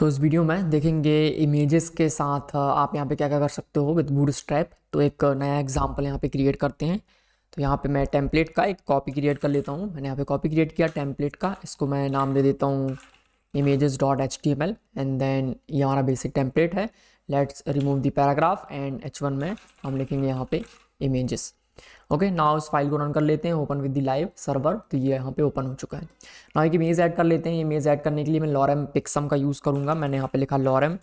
सो so, इस video में देखेंगे इमेजेस के साथ आप यहाँ पे क्या क्या कर सकते हो विद बूड स्ट्रैप तो एक नया एग्जाम्पल यहाँ पे क्रिएट करते हैं तो यहाँ पे मैं टेम्पलेट का एक कॉपी क्रिएट कर लेता हूँ मैंने यहाँ पे कॉपी क्रिएट किया टेम्पलेट का इसको मैं नाम दे देता हूँ images dot H T M L and then ये हमारा बेसिक टेम्पलेट है let's remove the paragraph and H one में हम लिखेंगे यहाँ पे इमेजेस ओके नाउ इस फाइल को रन कर लेते हैं open with the live server तो ये यहाँ पे ओपन हो चुका है नाउ एक इमेज ऐड कर लेते हैं इमेज ऐड करने के लिए मैं लॉरम पिक्सम का यूज़ करूँगा मैंने यहाँ पे लिखा लॉरम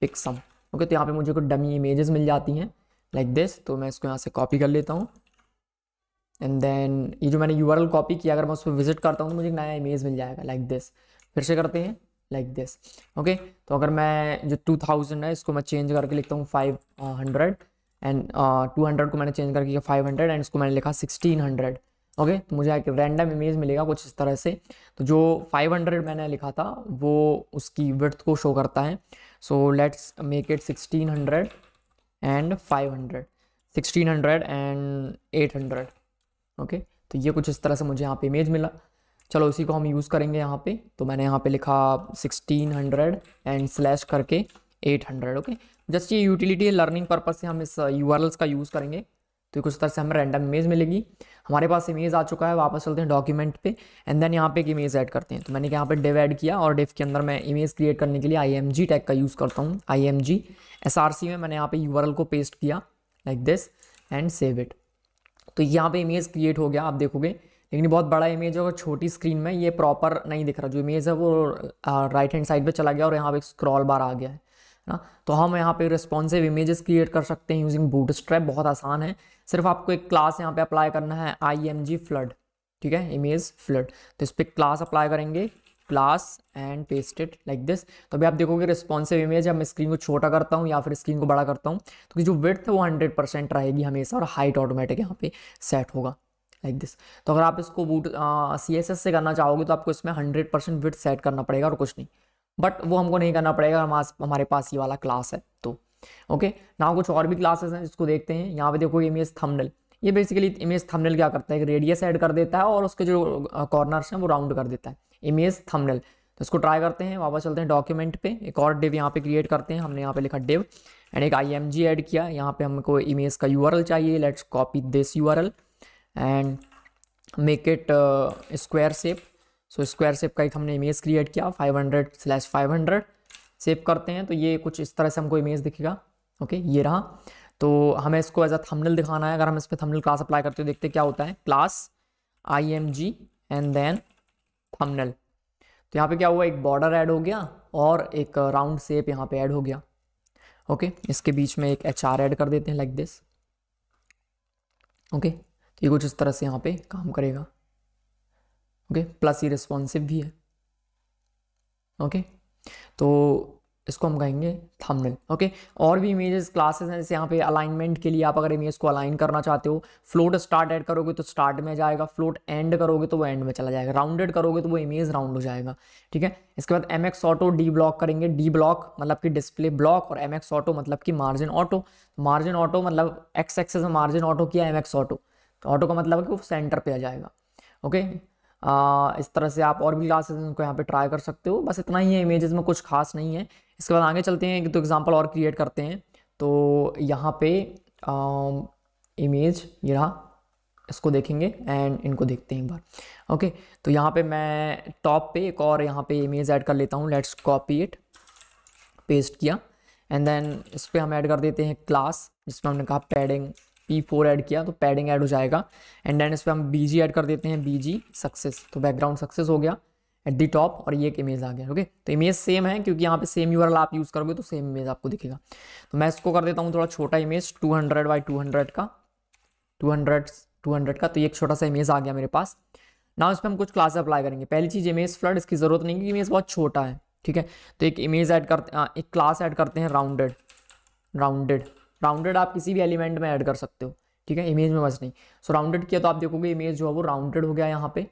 पिक्सम ओके तो यहाँ पे मुझे कुछ डमी इमेजेस मिल जाती हैं लाइक दिस तो मैं इसको यहाँ से कॉपी कर लेता हूँ एंड देन ये जो मैंने यू कॉपी किया अगर मैं उस पर विजिट करता हूँ तो मुझे एक नया इमेज मिल जाएगा लाइक दिस फिर से करते हैं लाइक दिस ओके तो अगर मैं जो टू थाउजेंड है इसको मैं चेंज करके लिखता हूँ five hundred and two hundred को मैंने चेंज करके किया फाइव हंड्रेड एंड इसको मैंने लिखा सिक्सटीन हंड्रेड ओके तो मुझे एक रैंडम इमेज मिलेगा कुछ इस तरह से तो जो फाइव हंड्रेड मैंने लिखा था वो उसकी विर्थ को शो करता है so let's make it sixteen hundred and five hundred sixteen hundred and eight hundred okay तो ये कुछ इस तरह से मुझे यहाँ पे इमेज मिला चलो इसी को हम यूज़ करेंगे यहाँ पे तो मैंने यहाँ पे लिखा सिक्सटीन हंड्रेड एंड स्लैश करके eight hundred okay okay? Just ये यूटिलिटी लर्निंग पर्पज से हम इस यू uh, का यूज़ करेंगे तो कुछ तरह से हमें रैंडम इमेज मिलेगी हमारे पास इमेज आ चुका है वापस चलते हैं डॉक्यूमेंट पे एंड देन यहाँ पे एक इमेज ऐड करते हैं तो मैंने यहाँ पे डिव ऐड किया और डिव के अंदर मैं इमेज क्रिएट करने के लिए आई टैग का यूज़ करता हूँ आई एम में मैंने यहाँ पे यू को पेस्ट किया like this and save it तो यहाँ पर इमेज क्रिएट हो गया आप देखोगे लेकिन बहुत बड़ा इमेज है और छोटी स्क्रीन में ये प्रॉपर नहीं दिख रहा जो इमेज है वो राइट हैंड साइड पर चला गया और यहाँ पर स्क्रॉल बार आ गया है ना तो हम यहाँ पे रिस्पॉन्सिव इमेजेस क्रिएट कर सकते हैं यूजिंग स्ट्रैप बहुत आसान है सिर्फ आपको एक क्लास यहाँ पे अप्लाई करना है आई एम जी फ्लड ठीक है इमेज फ्लड तो इस पर क्लास अप्लाई करेंगे class and pasted like this तो अभी आप देखोगे रिस्पॉन्सिव इमेज अब मैं स्क्रीन को छोटा करता हूँ या फिर स्क्रीन को बड़ा करता हूँ तो जो विथ है वो हंड्रेड परसेंट रहेगी हमेशा और हाइट ऑटोमेटिक यहाँ पे सेट होगा लाइक like दिस तो अगर आप इसको बूट सी एस एस से करना चाहोगे तो आपको इसमें हंड्रेड परसेंट विथ सेट करना पड़ेगा और कुछ नहीं बट वो हमको नहीं करना पड़ेगा हमारे हमारे पास ये वाला क्लास है तो ओके ना कुछ और भी क्लासेस हैं जिसको देखते हैं यहाँ पे देखो इमेज थंबनेल ये बेसिकली इमेज थंबनेल क्या करता है रेडियस ऐड कर देता है और उसके जो कॉर्नर्स हैं वो राउंड कर देता है इमेज थमनल तो इसको ट्राई करते हैं वापस चलते हैं डॉक्यूमेंट पे एक और डिव यहाँ पे क्रिएट करते हैं हमने यहाँ पे लिखा डिव एंड एक आई एम जी एड किया यहाँ पे हमको इमेज का यू चाहिए let's copy this U and make it square shape so square shape का एक हमने इमेज क्रिएट किया 500 स्लैश हंड्रेड सेव करते हैं तो ये कुछ इस तरह से हमको इमेज दिखेगा ओके ये रहा तो हमें इसको एज अ थंबनेल दिखाना है अगर हम इस पर थंबनेल क्लास अप्लाई करते हो देखते क्या होता है class I M G and then thumbnail तो यहाँ पे क्या हुआ एक बॉर्डर ऐड हो गया और एक राउंड शेप यहाँ पे ऐड हो गया ओके okay, इसके बीच में एक एच आर ऐड कर देते हैं लाइक दिस ओके तो ये कुछ इस तरह से यहाँ पे काम करेगा ओके प्लस ये रिस्पॉन्सिव भी है ओके तो इसको हम कहेंगे थंबनेल ओके और भी इमेजेस क्लासेस हैं जैसे यहाँ पे अलाइनमेंट के लिए आप अगर इमेज को अलाइन करना चाहते हो फ्लोट स्टार्ट ऐड करोगे तो स्टार्ट में जाएगा फ्लोट एंड करोगे तो वो एंड में चला जाएगा राउंडेड करोगे तो वो इमेज राउंड हो जाएगा ठीक है इसके बाद M X auto D block करेंगे डी ब्लॉक मतलब कि डिस्प्ले ब्लॉक और एम एक्स ऑटो मतलब कि मार्जिन ऑटो मार्जिन ऑटो मतलब एक्स एक्सेस मार्जिन ऑटो किया एम एक्स ऑटो ऑटो का मतलब है कि वो सेंटर पर आ जाएगा ओके इस तरह से आप और भी क्लासेस उनको यहाँ पे ट्राई कर सकते हो बस इतना ही है इमेजेस में कुछ खास नहीं है इसके बाद आगे चलते हैं एक दो एग्जाम्पल और क्रिएट करते हैं तो यहाँ पे इमेज um, ये रहा इसको देखेंगे एंड इनको देखते हैं एक बार ओके तो यहाँ पे मैं टॉप पे एक और यहाँ पे इमेज ऐड कर लेता हूँ लेट्स कॉपी इट पेस्ट किया एंड देन इस पर हम ऐड कर देते हैं क्लास जिसमें हमने कहा पैडिंग पी फोर ऐड किया तो पैडिंग ऐड हो जाएगा एंड देन इस पर हम बी जी ऐड कर देते हैं बी जी सक्सेस तो बैकग्राउंड सक्सेस हो गया एट दी टॉप और ये एक इमेज आ गया ओके तो इमेज सेम है क्योंकि यहाँ पे सेम यू आप यूज़ करोगे तो सेम इमेज आपको दिखेगा तो मैं इसको कर देता हूँ थोड़ा छोटा image two hundred by two hundred का टू हंड्रेड टू हंड्रेड का तो ये एक छोटा सा इमेज आ गया मेरे पास ना इस पर हम कुछ क्लासेस अप्लाई करेंगे पहली चीज़ इमेज फ्लड इसकी ज़रूरत नहीं क्योंकि इमेज बहुत छोटा है ठीक है तो एक इमेज ऐड करते आ, हाँ, एक क्लास ऐड करते हैं राउंडेड राउंडेड राउंडेड आप किसी भी एलिमेंट में ऐड कर सकते हो ठीक है इमेज में बस नहीं सो so, राउंडेड किया तो आप देखोगे इमेज जो है वो राउंडेड हो गया यहाँ पे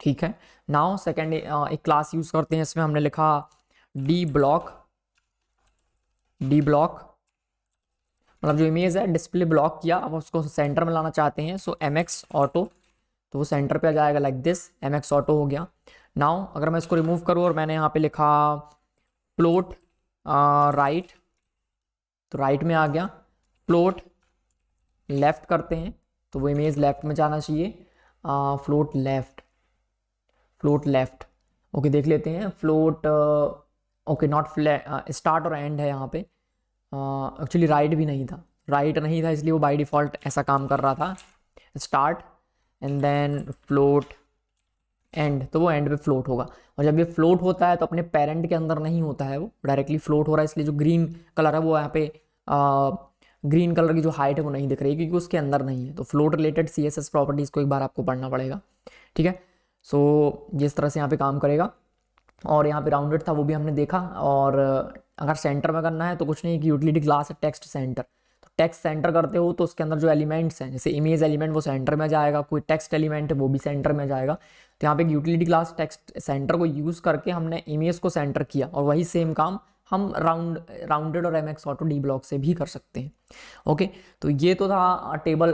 ठीक है नाउ सेकेंड एक क्लास यूज करते हैं इसमें हमने लिखा डी ब्लॉक डी ब्लॉक मतलब जो इमेज है डिस्प्ले ब्लॉक किया अब उसको सेंटर में लाना चाहते हैं सो एम एक्स ऑटो तो वो सेंटर पे आ जाएगा like this M X auto हो गया नाउ अगर मैं इसको रिमूव करूँ और मैंने यहाँ पे लिखा प्लोट राइट तो राइट में आ गया फ्लोट लेफ्ट करते हैं तो वो इमेज लेफ्ट में जाना चाहिए float left float left okay देख लेते हैं फ्लोट ओके नॉट स्टार्ट और एंड है यहाँ पे एक्चुअली uh, राइट भी नहीं था राइट नहीं था इसलिए वो बाई डिफ़ॉल्ट ऐसा काम कर रहा था start and then float and तो वो एंड पे फ्लोट होगा और जब ये फ्लोट होता है तो अपने पेरेंट के अंदर नहीं होता है वो डायरेक्टली फ्लोट हो रहा है इसलिए जो ग्रीन कलर है वो यहाँ पे ग्रीन कलर की जो हाइट है वो नहीं दिख रही क्योंकि उसके अंदर नहीं है तो float related C S S properties को एक बार आपको पढ़ना पड़ेगा ठीक है सो जिस तरह से यहाँ पे काम करेगा और यहाँ पे राउंडेड था वो भी हमने देखा और अगर सेंटर में करना है तो कुछ नहीं कि यूटिलिटी क्लास है टेक्स्ट सेंटर तो टेक्स्ट सेंटर करते हो तो उसके अंदर जो एलिमेंट्स हैं जैसे इमेज एलिमेंट वो सेंटर में जाएगा कोई टेक्स्ट एलिमेंट है वो भी सेंटर में जाएगा तो यहाँ पे यूटिलिटी क्लास टेक्स्ट सेंटर को यूज़ करके हमने इमेज को सेंटर किया और वही सेम काम हम राउंड राउंडेड और M X auto D block से भी कर सकते हैं ओके तो ये तो था टेबल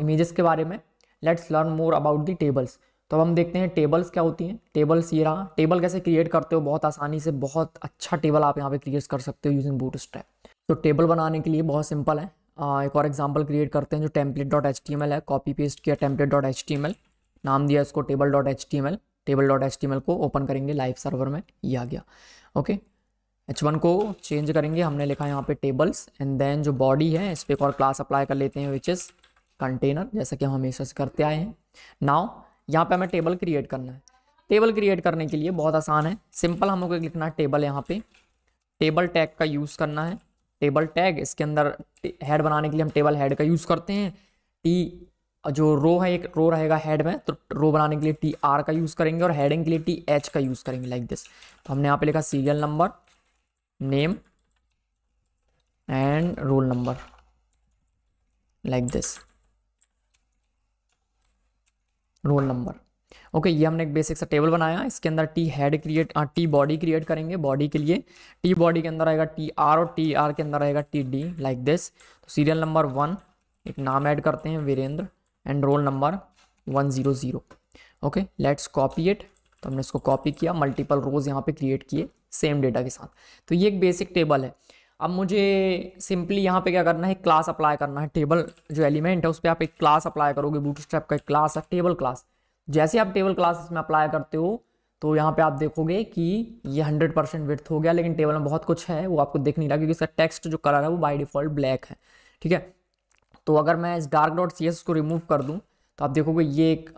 इमेजेस के बारे में let's learn more about the tables तो अब हम देखते हैं टेबल्स क्या होती हैं टेबल्स ये रहा टेबल कैसे क्रिएट करते हो बहुत आसानी से बहुत अच्छा टेबल आप यहाँ पे क्रिएट कर सकते हो यूजिंग बूट स्टैप तो टेबल बनाने के लिए बहुत सिंपल है आ, एक और एग्जाम्पल क्रिएट करते हैं जो template dot H T M L है कॉपी पेस्ट किया template dot H T M L नाम दिया इसको table dot H T M L table dot H T M L को ओपन करेंगे लाइव सर्वर में ये आ गया ओके एच वन को चेंज करेंगे हमने लिखा है यहाँ पे टेबल्स एंड देन जो बॉडी है इस पर एक और क्लास अप्लाई कर लेते हैं विच इज़ कंटेनर जैसा कि हम हमेशा से करते आए हैं नाव यहाँ पे हमें टेबल क्रिएट करना है टेबल क्रिएट करने के लिए बहुत आसान है सिंपल हम लोग लिखना है टेबल यहाँ पे टेबल टैग का यूज़ करना है टेबल टैग इसके अंदर हेड बनाने के लिए हम टेबल हेड का यूज़ करते हैं टी जो रो है एक रो रहेगा हेड में तो रो बनाने के लिए टी आर का यूज़ करेंगे और हेडिंग के लिए टी एच का यूज़ करेंगे लाइक दिस तो हमने यहाँ पे लिखा सीरियल नंबर name तो and roll number like this roll number okay ये हमने एक बेसिक सा टेबल बनाया इसके अंदर T head create T body create करेंगे बॉडी के लिए टी बॉडी के अंदर आएगा टी आर और टी आर के अंदर आएगा टी डी लाइक दिस तो सीरियल नंबर वन एक नाम ऐड करते हैं Virendra and roll number one zero zero okay let's copy it तो हमने उसको कॉपी किया मल्टीपल रोज यहाँ पे क्रिएट किए सेम डेटा के साथ तो ये एक बेसिक टेबल है अब मुझे सिंपली यहाँ पे क्या करना है क्लास अप्लाई करना है टेबल जो एलिमेंट है उस पर आप एक क्लास अप्लाई करोगे बूटस्ट्रैप का एक क्लास है टेबल क्लास जैसे आप टेबल क्लास इसमें अप्लाई करते हो तो यहाँ पे आप देखोगे कि ये 100 परसेंट विथ हो गया लेकिन टेबल में बहुत कुछ है वो आपको देख नहीं रहा क्योंकि इसका टेक्स्ट जो कलर है वो बाई डिफॉल्ट ब्लैक है ठीक है तो अगर मैं इस डार्क डॉट सी को रिमूव कर दूँ तो आप देखोगे ये एक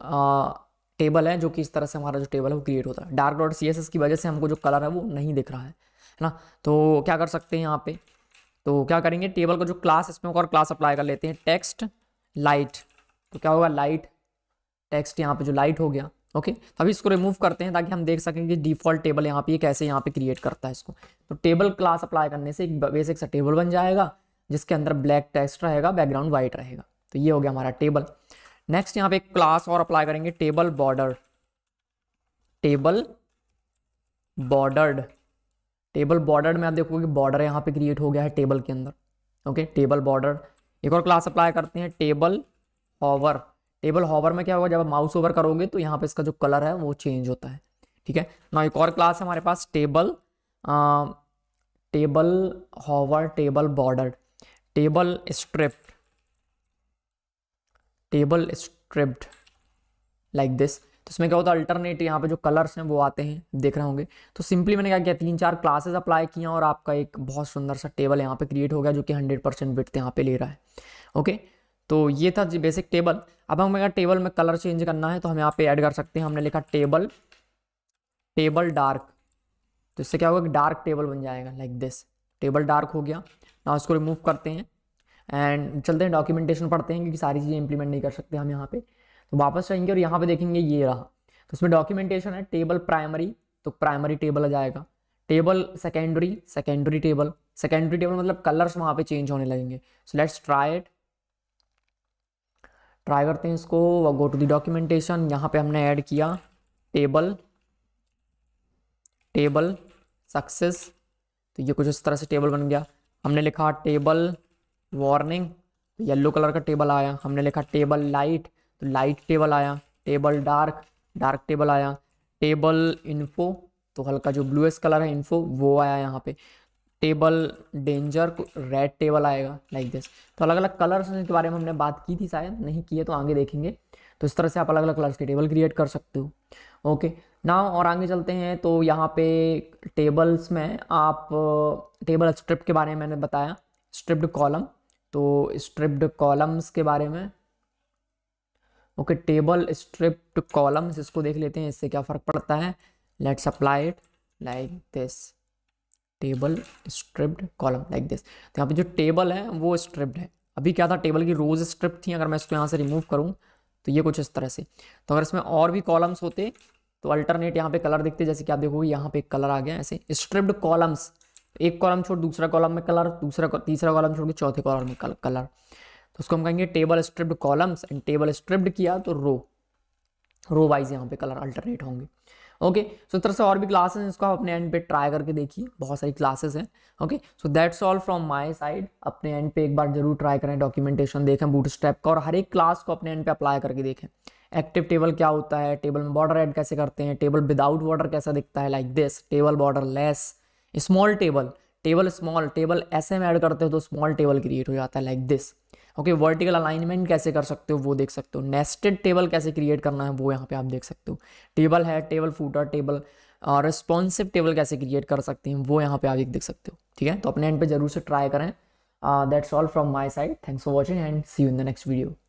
टेबल है जो कि इस तरह से हमारा जो टेबल है वो क्रिएट होता है डार्क डॉट सी की वजह से हमको जो कलर है वो नहीं दिख रहा है है ना तो क्या कर सकते हैं यहाँ पे तो क्या करेंगे टेबल का जो क्लास इसमें और क्लास अप्लाई कर लेते हैं टेक्स्ट लाइट तो क्या होगा लाइट टेक्स्ट यहाँ पे जो लाइट हो गया ओके तो अभी इसको रिमूव करते हैं ताकि हम देख सकें कि डिफॉल्ट टेबल यहाँ पे कैसे यहाँ पे क्रिएट करता है इसको तो टेबल क्लास अप्लाई करने से एक बेसिक सा टेबल बन जाएगा जिसके अंदर ब्लैक टेक्स्ट रहेगा बैकग्राउंड वाइट रहेगा तो ये हो गया हमारा टेबल नेक्स्ट यहाँ पे एक क्लास और अप्लाई करेंगे table border table bordered table border में आप देखोगे बॉर्डर यहाँ पे क्रिएट हो गया है टेबल के अंदर ओके टेबल बॉर्डर एक और क्लास अप्लाई करते हैं टेबल हॉवर टेबल हॉवर में क्या होगा जब माउस ओवर करोगे तो यहाँ पे इसका जो कलर है वो चेंज होता है ठीक है ना एक और क्लास है हमारे पास table table hover table border table striped table striped like this तो इसमें क्या होता है अल्टरनेट यहाँ पे जो कलर्स हैं वो आते हैं देख रहे होंगे तो सिंपली मैंने क्या किया तीन चार क्लासेस अप्लाई किया और आपका एक बहुत सुंदर सा टेबल यहाँ पे क्रिएट हो गया जो कि हंड्रेड परसेंट बिट यहाँ पे ले रहा है ओके तो ये था जी बेसिक टेबल अब हमें क्या टेबल में कलर चेंज करना है तो हम यहाँ पे ऐड कर सकते हैं हमने लिखा टेबल टेबल डार्क तो इससे क्या होगा डार्क टेबल बन जाएगा लाइक दिस टेबल डार्क हो गया ना उसको रिमूव करते हैं एंड चलते हैं डॉक्यूमेंटेशन पढ़ते हैं क्योंकि सारी चीज़ें इंप्लीमेंट नहीं कर सकते हम यहाँ पे तो वापस जाएंगे और यहाँ पे देखेंगे ये रहा तो इसमें डॉक्यूमेंटेशन है टेबल प्राइमरी तो प्राइमरी टेबल आ जाएगा table secondary secondary table secondary table मतलब कलर्स वहाँ पे चेंज होने लगेंगे so let's try it try करते हैं इसको गो टू द डॉक्यूमेंटेशन यहाँ पे हमने ऐड किया टेबल टेबल सक्सेस तो ये कुछ इस तरह से टेबल बन गया हमने लिखा टेबल वार्निंग येलो कलर का टेबल आया हमने लिखा टेबल लाइट तो लाइट टेबल आया टेबल डार्क डार्क टेबल आया टेबल इन्फो तो हल्का जो ब्लूएस कलर है इन्फो वो आया यहाँ पे टेबल डेंजर रेड टेबल आएगा लाइक दिस तो अलग अलग कलर्स के बारे में हमने बात की थी शायद नहीं की है तो आगे देखेंगे तो इस तरह से आप अलग अलग कलर्स के टेबल क्रिएट कर सकते हो ओके ना और आगे चलते हैं तो यहाँ पे टेबल्स में आप टेबल स्ट्रिप के बारे में मैंने बताया स्ट्रिप्ड कॉलम तो स्ट्रिप्ड कॉलम्स के बारे में ओके टेबल स्ट्रिप्ड कॉलम्स इसको देख लेते हैं इससे क्या फ़र्क पड़ता है let's apply it like this table striped column like this तो यहाँ पे जो टेबल है वो स्ट्रिप्ड है अभी क्या था टेबल की रोज स्ट्रिप्ट थी अगर मैं इसको यहाँ से रिमूव करूँ तो ये कुछ इस तरह से तो अगर इसमें और भी कॉलम्स होते तो अल्टरनेट यहाँ पे कलर दिखते जैसे कि आप देखोगे यहाँ पे कलर आ गया ऐसे स्ट्रिप्ड कॉलम्स एक कॉलम छोड़ दूसरा कॉलम में कलर दूसरा तीसरा कॉलम छोड़ के चौथे कॉलम में कलर तो उसको हम कहेंगे table striped columns and table striped किया तो रो रो वाइज यहाँ पे कलर अल्टरनेट होंगे ओके सो तरह से और भी क्लासेस हैं इसको आप अपने एंड पे ट्राई करके देखिए बहुत सारी क्लासेस हैं okay so that's all from my side अपने एंड पे एक बार जरूर ट्राई करें डॉक्यूमेंटेशन देखें बूट स्टेप का और हर एक क्लास को अपने एंड पे अप्लाई करके देखें एक्टिव टेबल क्या होता है टेबल में बॉर्डर एड कैसे करते हैं टेबल विदाउट बॉर्डर कैसा दिखता है like this table borderless small table table small table ऐसे में ऐड करते हो तो स्मॉल टेबल क्रिएट हो जाता है like this okay vertical alignment कैसे कर सकते हो वो देख सकते हो नेस्टेड टेबल कैसे क्रिएट करना है वो यहाँ पे आप देख सकते हो टेबल है टेबल फूटर टेबल और रिस्पॉन्सिव टेबल कैसे क्रिएट कर सकते हैं वो यहाँ पे आप देख सकते हो ठीक है तो अपने एंड पे जरूर से ट्राई करें that's all from my side thanks for watching and see you in the next video